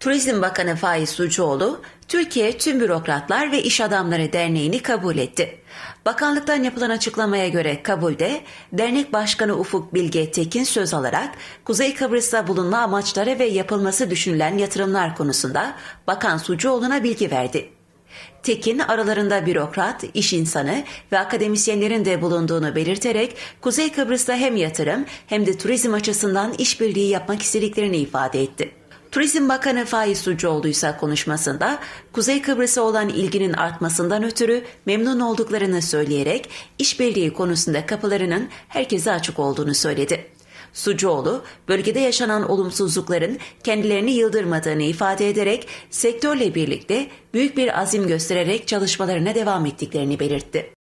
Turizm Bakanı Faiz Sucuoğlu, Türkiye Tüm Bürokratlar ve İş Adamları Derneği'ni kabul etti. Bakanlıktan yapılan açıklamaya göre kabulde dernek başkanı Ufuk Bilge Tekin söz alarak Kuzey Kıbrıs'ta bulunma amaçları ve yapılması düşünülen yatırımlar konusunda Bakan Sucuoğlu'na bilgi verdi. Tekin aralarında bürokrat, iş insanı ve akademisyenlerin de bulunduğunu belirterek Kuzey Kıbrıs'ta hem yatırım hem de turizm açısından işbirliği yapmak istediklerini ifade etti. Turizm Bakanı Faiz Sucuoğlu'ysa konuşmasında Kuzey Kıbrıs'a olan ilginin artmasından ötürü memnun olduklarını söyleyerek işbirliği konusunda kapılarının herkese açık olduğunu söyledi. Sucuoğlu, bölgede yaşanan olumsuzlukların kendilerini yıldırmadığını ifade ederek sektörle birlikte büyük bir azim göstererek çalışmalarına devam ettiklerini belirtti.